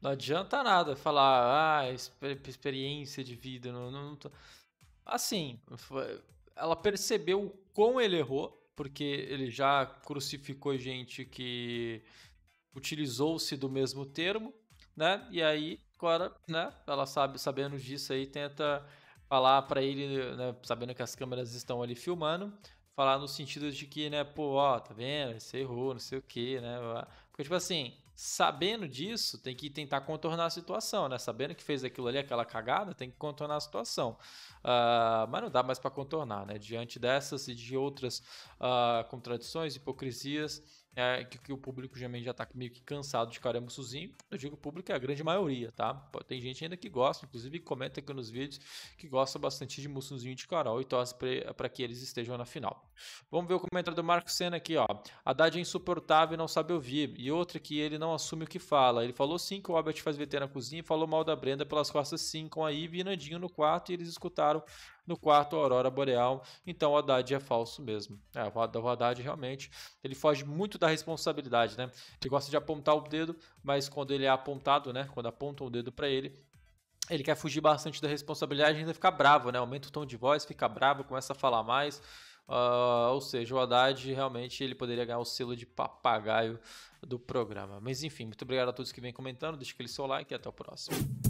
Não adianta nada falar, ah, experiência de vida. Não, não, não Assim, ela percebeu o quão ele errou, porque ele já crucificou gente que utilizou-se do mesmo termo, né? E aí, agora, né? Ela sabe, sabendo disso aí, tenta falar para ele, né? Sabendo que as câmeras estão ali filmando, falar no sentido de que, né? Pô, ó, tá vendo? Você errou, não sei o que, né? Porque, tipo assim, sabendo disso, tem que tentar contornar a situação, né? Sabendo que fez aquilo ali, aquela cagada, tem que contornar a situação. Uh, mas não dá mais para contornar, né? Diante dessas e de outras uh, contradições, hipocrisias, é, que, que, o público geralmente já está meio que cansado de caramuçuzinho. Eu digo o público é a grande maioria, tá? Tem gente ainda que gosta, inclusive comenta aqui nos vídeos que gosta bastante de mussunzinho de Carol e torce para que eles estejam na final. Vamos ver o comentário do Marco Senna aqui, ó. Haddad é insuportável e não sabe ouvir. E outra que ele não assume o que fala. Ele falou sim que o Albert faz VT na cozinha e falou mal da Brenda pelas costas sim, com a Ivy e Nandinho no quarto e eles escutaram no quarto Aurora Boreal. Então o Haddad é falso mesmo. É, o Haddad realmente ele foge muito da responsabilidade, né? Ele gosta de apontar o dedo, mas quando ele é apontado, né? Quando apontam o dedo para ele, ele quer fugir bastante da responsabilidade e ainda fica bravo, né? Aumenta o tom de voz, fica bravo, começa a falar mais. Uh, ou seja, o Haddad realmente ele poderia ganhar o selo de papagaio do programa. Mas enfim, muito obrigado a todos que vêm comentando. Deixa aquele seu like e até o próximo.